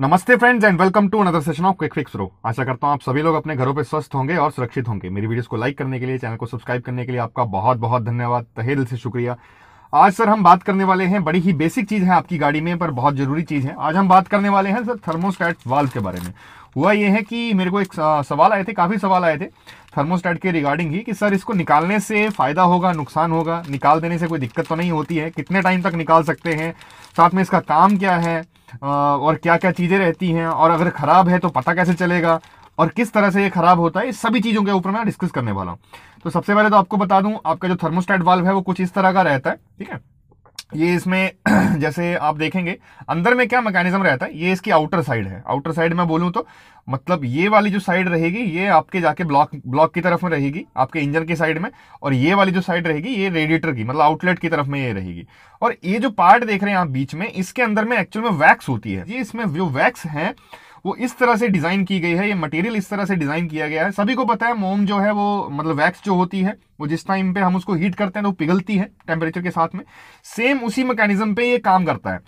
नमस्ते friends and welcome to another session of quick fix रो आशा करता हूं आप सभी लोग अपने घरों पे स्वस्थ होंगे और सुरक्षित होंगे मेरी वीडियोस को लाइक करने के लिए चैनल को सब्सक्राइब करने के लिए आपका बहुत बहुत धन्यवाद तहे दिल से शुक्रिया आज सर हम बात करने वाले हैं बड़ी ही बेसिक चीज है आपकी गाड़ी में पर बहुत जरूरी चीज है आज हम बात करने वाले हैं सर थर्मोस्टैट वाल्व के बारे में हुआ यह है कि मेरे को एक सवाल आए थे काफ़ी सवाल आए थे थर्मोस्टैट के रिगार्डिंग ही कि सर इसको निकालने से फ़ायदा होगा नुकसान होगा निकाल देने से कोई दिक्कत तो नहीं होती है कितने टाइम तक निकाल सकते हैं साथ में इसका काम क्या है और क्या क्या चीज़ें रहती हैं और अगर ख़राब है तो पता कैसे चलेगा और किस तरह से ये ख़राब होता है इस सभी चीज़ों के ऊपर मैं डिस्कस करने वाला हूँ तो सबसे पहले तो आपको बता दूँ आपका जो थर्मोस्टेट वाल्व है वो कुछ इस तरह का रहता है ठीक है ये इसमें जैसे आप देखेंगे अंदर में क्या मैकेनिज्म रहता है ये इसकी आउटर साइड है आउटर साइड में बोलूं तो मतलब ये वाली जो साइड रहेगी ये आपके जाके ब्लॉक ब्लॉक की तरफ में रहेगी आपके इंजन की साइड में और ये वाली जो साइड रहेगी ये रेडिएटर की मतलब आउटलेट की तरफ में ये रहेगी और ये जो पार्ट देख रहे हैं आप बीच में इसके अंदर में एक्चुअल में वैक्स होती है ये इसमें जो वैक्स है वो इस तरह से डिज़ाइन की गई है ये मटेरियल इस तरह से डिज़ाइन किया गया है सभी को पता है मोम जो है वो मतलब वैक्स जो होती है वो जिस टाइम पे हम उसको हीट करते हैं तो पिघलती है टेम्परेचर के साथ में सेम उसी मैकेनिज्म पे ये काम करता है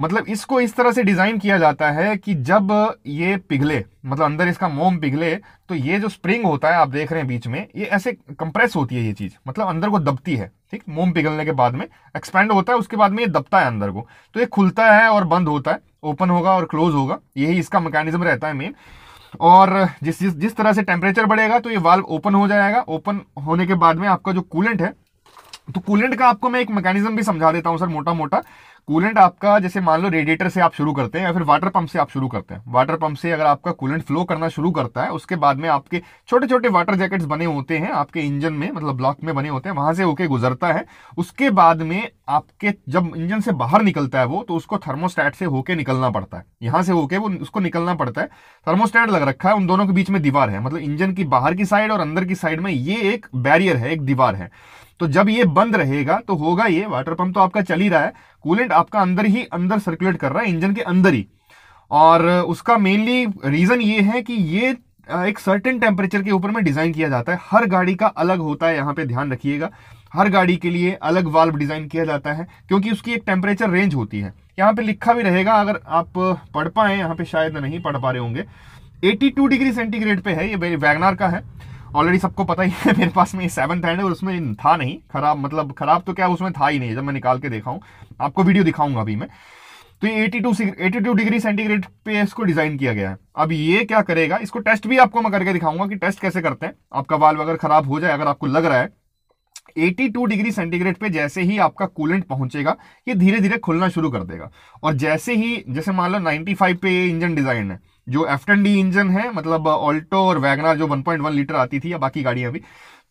मतलब इसको इस तरह से डिज़ाइन किया जाता है कि जब ये पिघले मतलब अंदर इसका मोम पिघले तो ये जो स्प्रिंग होता है आप देख रहे हैं बीच में ये ऐसे कंप्रेस होती है ये चीज़ मतलब अंदर को दबती है ठीक मोम पिघलने के बाद में एक्सपेंड होता है उसके बाद में ये दबता है अंदर को तो ये खुलता है और बंद होता है ओपन होगा और क्लोज होगा यही इसका मैकेनिज्म रहता है मेन और जिस जिस जिस तरह से टेम्परेचर बढ़ेगा तो ये वाल्व ओपन हो जाएगा ओपन होने के बाद में आपका जो कूलेंट है तो कूलेंट का आपको मैं एक मैकेनिज्म भी समझा देता हूँ सर मोटा मोटा कूलेंट आपका जैसे मान लो रेडिएटर से आप शुरू करते हैं या फिर वाटर पंप से आप शुरू करते हैं वाटर पंप से अगर आपका कूलेंट फ्लो करना शुरू करता है उसके बाद में आपके छोटे छोटे वाटर जैकेट्स बने होते हैं आपके इंजन में मतलब ब्लॉक में बने होते हैं वहां से होके गुजरता है उसके बाद में आपके जब इंजन से बाहर निकलता है वो तो उसको थर्मोस्टैट से होके निकलना पड़ता है यहां से होके वो उसको निकलना पड़ता है थर्मोस्टैट लग रखा है उन दोनों के बीच में दीवार है मतलब इंजन की बाहर की साइड और अंदर की साइड में ये एक बैरियर है एक दीवार है तो जब ये बंद रहेगा तो होगा ये वाटर पंप तो आपका चल ही रहा है कूलेंट आपका अंदर ही अंदर सर्कुलेट कर रहा है इंजन के अंदर ही और उसका मेनली रीजन ये है कि ये एक सर्टेन टेम्परेचर के ऊपर में डिजाइन किया जाता है हर गाड़ी का अलग होता है यहाँ पे ध्यान रखिएगा हर गाड़ी के लिए अलग वाल्व डिजाइन किया जाता है क्योंकि उसकी एक टेम्परेचर रेंज होती है यहाँ पे लिखा भी रहेगा अगर आप पढ़ पाए यहाँ पे शायद नहीं पढ़ पा रहे होंगे 82 डिग्री सेंटीग्रेड पे है ये वैगनार का है ऑलरेडी सबको पता ही है मेरे पास में सेवन हैंड है उसमें था नहीं खराब मतलब खराब तो क्या उसमें था ही नहीं जब मैं निकाल के देखा हूँ आपको वीडियो दिखाऊंगा अभी मैं तो ये 82 82 डिग्री सेंटीग्रेड पे इसको डिजाइन किया गया है अब ये क्या करेगा इसको टेस्ट भी आपको मैं करके दिखाऊंगा कि टेस्ट कैसे करते हैं आपका वाल्व अगर खराब हो जाए अगर आपको लग रहा है 82 डिग्री सेंटीग्रेड पे जैसे ही आपका कूलेंट पहुंचेगा ये धीरे धीरे खुलना शुरू कर देगा और जैसे ही जैसे मान लो 95 पे इंजन डिजाइन है जो एफ डी इंजन है मतलब ऑल्टो uh, और वैगनार जो 1.1 लीटर आती थी या बाकी गाड़ियां भी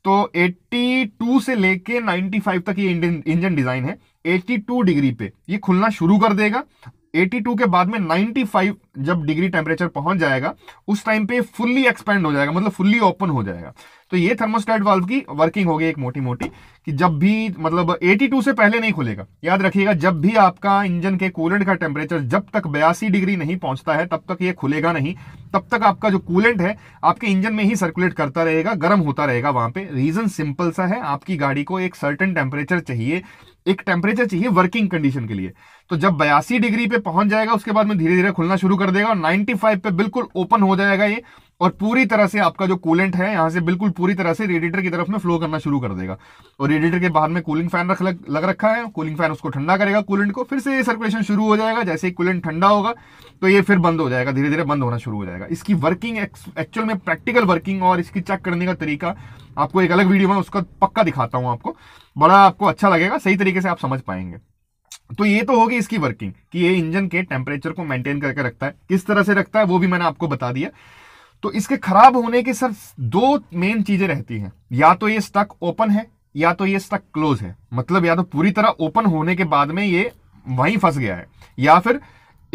तो 82 से लेके 95 तक ये इंजन डिजाइन है 82 डिग्री पे ये खुलना शुरू कर देगा 82 के बाद में 95 जब डिग्री टेम्परेचर पहुंच जाएगा उस टाइम पे फुल्ली एक्सपेंड हो जाएगा मतलब फुल्ली ओपन हो जाएगा तो ये थर्मोस्टेट वाल्व की वर्किंग होगी एक मोटी मोटी कि जब भी मतलब 82 से पहले नहीं खुलेगा याद रखिएगा जब भी आपका इंजन के कूलेंट का टेम्परेचर जब तक बयासी डिग्री नहीं पहुंचता है तब तक ये खुलेगा नहीं तब तक आपका जो कूलेंट है आपके इंजन में ही सर्कुलेट करता रहेगा गर्म होता रहेगा वहां पे रीजन सिंपल सा है आपकी गाड़ी को एक सर्टन टेम्परेचर चाहिए एक टेम्परेचर चाहिए वर्किंग कंडीशन के लिए तो जब बयासी डिग्री पे पहुंच जाएगा उसके बाद में धीरे धीरे खुलना शुरू कर देगा और 95 पे बिल्कुल ओपन हो जाएगा ये और पूरी तरह से आपका जो कूलेंट है यहाँ से बिल्कुल पूरी तरह से रेडिएटर की तरफ में फ्लो करना शुरू कर देगा और रेडिएटर के बाहर में कूलिंग फैन रख लग, लग रखा है कूलिंग फैन उसको ठंडा करेगा कूलेंट को फिर से ये सर्कुलेशन शुरू हो जाएगा जैसे ही कूलेंट ठंडा होगा तो ये फिर बंद हो जाएगा धीरे धीरे बंद होना शुरू हो जाएगा इसकी वर्किंग एक्चुअल में प्रैक्टिकल वर्किंग और इसकी चेक करने का तरीका आपको एक अलग वीडियो में उसका पक्का दिखाता हूँ आपको बड़ा आपको अच्छा लगेगा सही तरीके से आप समझ पाएंगे तो ये तो होगी इसकी वर्किंग कि ये इंजन के टेम्परेचर को मेंटेन करके रखता है किस तरह से रखता है वो भी मैंने आपको बता दिया तो इसके खराब होने की सर दो मेन चीजें रहती हैं या तो ये स्टक ओपन है या तो ये स्टक क्लोज है मतलब या तो पूरी तरह ओपन होने के बाद में ये वहीं फंस गया है या फिर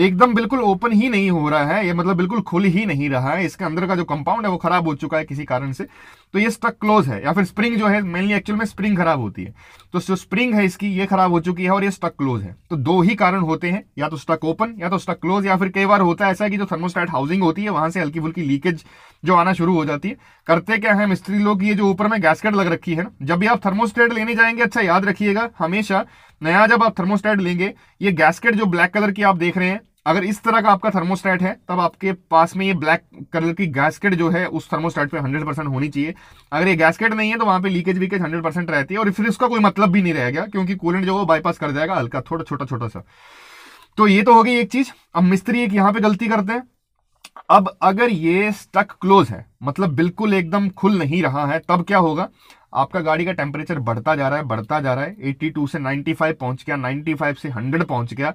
एकदम बिल्कुल ओपन ही नहीं हो रहा है ये मतलब बिल्कुल खुल ही नहीं रहा है इसके अंदर का जो कंपाउंड है वो खराब हो चुका है किसी कारण से तो ये स्टक क्लोज है या फिर स्प्रिंग जो है मेनली एक्चुअल में स्प्रिंग खराब होती है तो जो स्प्रिंग है इसकी ये खराब हो चुकी है और ये स्टक क्लोज है तो दो ही कारण होते हैं या तो स्टक ओपन या तो स्टक क्लोज या फिर कई बार होता है ऐसा कि जो थर्मोस्टाइट हाउसिंग होती है वहां से हल्की फुल्की लीकेज जो आना शुरू हो जाती है करते क्या है मिस्त्री लोग ये जो ऊपर में गैसकेट लग रखी है ना जब भी आप थर्मोस्टेट लेने जाएंगे अच्छा याद रखिएगा हमेशा नया जब आप थर्मोस्टेट लेंगे ये गैसकेट जो ब्लैक कलर की आप देख रहे हैं अगर इस तरह का आपका थर्मोस्टेट है तब आपके पास में ये ब्लैक कलर की गैसकेट जो है उस थर्मोस्टेट पे 100 परसेंट होनी चाहिए अगर ये गैसकेट नहीं है तो वहां पे लीकेज वीकेज 100 परसेंट रहती है और फिर इसका कोई मतलब भी नहीं रहेगा क्योंकि कूलेंट जो है बाईपास कर जाएगा हल्का थोड़ा छोटा छोटा सा तो ये तो होगी एक चीज अब मिस्त्री एक यहाँ पे गलती करते हैं अब अगर ये स्टक क्लोज है मतलब बिल्कुल एकदम खुल नहीं रहा है तब क्या होगा आपका गाड़ी का टेम्परेचर बढ़ता जा रहा है बढ़ता जा रहा है 82 से 95 पहुंच गया 95 से 100 पहुंच गया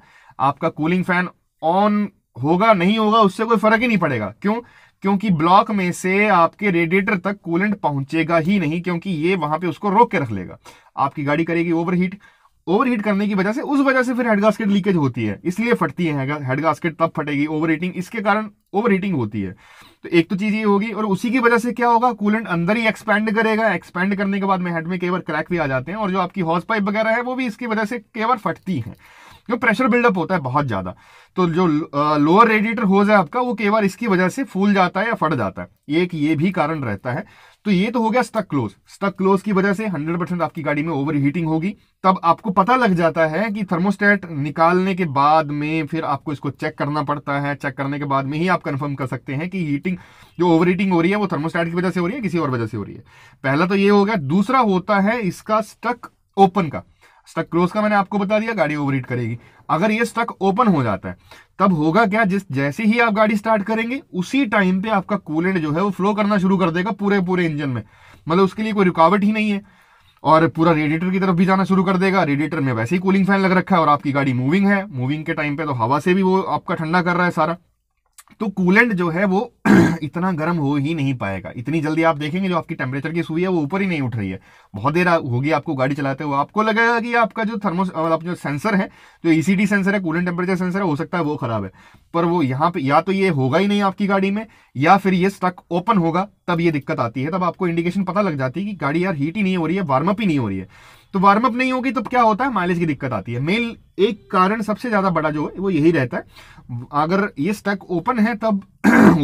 आपका कूलिंग फैन ऑन होगा नहीं होगा उससे कोई फर्क ही नहीं पड़ेगा क्यों क्योंकि ब्लॉक में से आपके रेडिएटर तक कूलेंट पहुंचेगा ही नहीं क्योंकि ये वहां पे उसको रोक के रख लेगा आपकी गाड़ी करेगी ओवरहीट ओवरहीट करने की वजह से उस वजह से फिर हेड गास्केट लीकेज होती है इसलिए फटती है हेड गास्केट तब फटेगी ओवर हीटिंग इसके कारण ओवर हीटिंग होती है तो एक तो चीज़ ये होगी और उसी की वजह से क्या होगा कूलेंट अंदर ही एक्सपेंड करेगा एक्सपेंड करने के बाद में हेड में कई बार क्रैक भी आ जाते हैं और जो आपकी हॉर्स पाइप वगैरह है वो भी इसकी वजह से कई बार फटती है जो प्रेशर बिल्डअप होता है बहुत ज़्यादा तो जो लोअर रेडिएटर होज है आपका वो कई बार इसकी वजह से फूल जाता है या फट जाता है एक ये भी कारण रहता है तो ये तो हो गया स्टक क्लोज स्टक क्लोज की वजह से 100 परसेंट आपकी गाड़ी में ओवर हीटिंग होगी तब आपको पता लग जाता है कि थर्मोस्टेट निकालने के बाद में फिर आपको इसको चेक करना पड़ता है चेक करने के बाद में ही आप कंफर्म कर सकते हैं कि हीटिंग जो ओवर हीटिंग हो रही है वो थर्मोस्टेट की वजह से हो रही है किसी और वजह से हो रही है पहला तो ये हो गया दूसरा होता है इसका स्टक ओपन का स्टक क्लोज का मैंने आपको बता दिया गाड़ी ओवर करेगी अगर ये स्टक ओपन हो जाता है तब होगा क्या जिस जैसे ही आप गाड़ी स्टार्ट करेंगे उसी टाइम पे आपका कूलेंट जो है वो फ्लो करना शुरू कर देगा पूरे पूरे इंजन में मतलब उसके लिए कोई रुकावट ही नहीं है और पूरा रेडिएटर की तरफ भी जाना शुरू कर देगा रेडिएटर में वैसे ही कूलिंग फैन लग रखा है और आपकी गाड़ी मूविंग है मूविंग के टाइम पे तो हवा से भी वो आपका ठंडा कर रहा है सारा तो कूलेंट जो है वो इतना गर्म हो ही नहीं पाएगा इतनी जल्दी आप देखेंगे जो आपकी टेम्परेचर की सुई है वो ऊपर ही नहीं उठ रही है बहुत देर होगी आपको गाड़ी चलाते हुए आपको लगेगा कि आपका जो थर्मो आप जो सेंसर है जो ई e सेंसर है कूलेंट टेम्परेचर सेंसर है हो सकता है वो खराब है पर वो यहाँ पे या तो ये होगा ही नहीं आपकी गाड़ी में या फिर ये स्टक ओपन होगा तब ये दिक्कत आती है तब आपको इंडिकेशन पता लग जाती है कि गाड़ी यार हीट ही नहीं हो रही है वार्म ही नहीं हो रही है तो वार्म नहीं होगी तब तो क्या होता है माइलेज की दिक्कत आती है मेल एक कारण सबसे ज़्यादा बड़ा जो है वो यही रहता है अगर ये स्टक ओपन है तब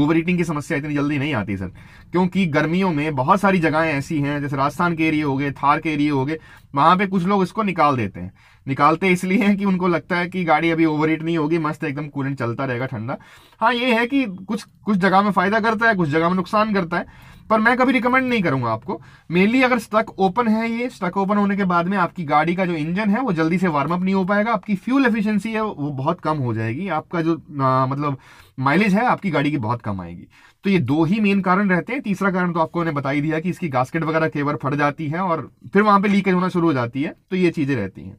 ओवर ईटिंग की समस्या इतनी जल्दी नहीं आती सर क्योंकि गर्मियों में बहुत सारी जगहें ऐसी हैं जैसे राजस्थान के एरिए हो गए थार के एरिए हो गए वहाँ पे कुछ लोग इसको निकाल देते हैं निकालते इसलिए हैं कि उनको लगता है कि गाड़ी अभी ओवर हीट नहीं होगी मस्त एकदम कूलेंट चलता रहेगा ठंडा हाँ ये है कि कुछ कुछ जगह में फ़ायदा करता है कुछ जगह में नुकसान करता है पर मैं कभी रिकमेंड नहीं करूंगा आपको मेनली अगर स्टक ओपन है ये स्टक ओपन होने के बाद में आपकी गाड़ी का जो इंजन है वो जल्दी से वार्म अप नहीं हो पाएगा आपकी फ्यूल एफिशिएंसी है वो बहुत कम हो जाएगी आपका जो आ, मतलब माइलेज है आपकी गाड़ी की बहुत कम आएगी तो ये दो ही मेन कारण रहते हैं तीसरा कारण तो आपको मैंने बता ही दिया कि इसकी गास्केट वगैरह कई बार फट जाती है और फिर वहां पर लीकेज होना शुरू हो जाती है तो ये चीज़ें रहती हैं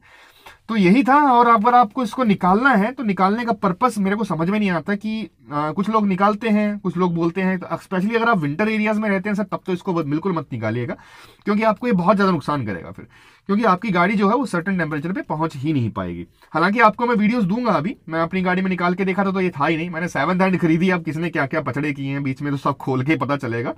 तो यही था और अगर आपको इसको निकालना है तो निकालने का पर्पस मेरे को समझ में नहीं आता कि आ, कुछ लोग निकालते हैं कुछ लोग बोलते हैं तो स्पेशली अगर आप विंटर एरियाज में रहते हैं सर तब तो इसको बिल्कुल मत निकालिएगा क्योंकि आपको ये बहुत ज़्यादा नुकसान करेगा फिर क्योंकि आपकी गाड़ी जो है वो सर्टन टेम्परेचर पर पहुंच ही नहीं पाएगी हालांकि आपको मैं वीडियोज़ दूंगा अभी मैं अपनी गाड़ी में निकाल के देखा था तो ये था ही नहीं मैंने सेवन हैंड खरीदी अब किसने क्या क्या पचड़े किए हैं बीच में तो सब खोल के पता चलेगा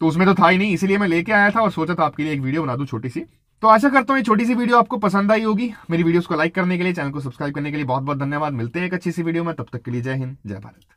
तो उसमें तो था ही नहीं इसीलिए मैं लेके आया था और सोचा था आपके लिए एक वीडियो बना दूँ छोटी सी तो आशा करता हूँ ये छोटी सी वीडियो आपको पसंद आई होगी मेरी वीडियोस को लाइक करने के लिए चैनल को सब्सक्राइब करने के लिए बहुत बहुत धन्यवाद मिलते हैं एक अच्छी सी वीडियो में तब तक के लिए जय हिंद जय भारत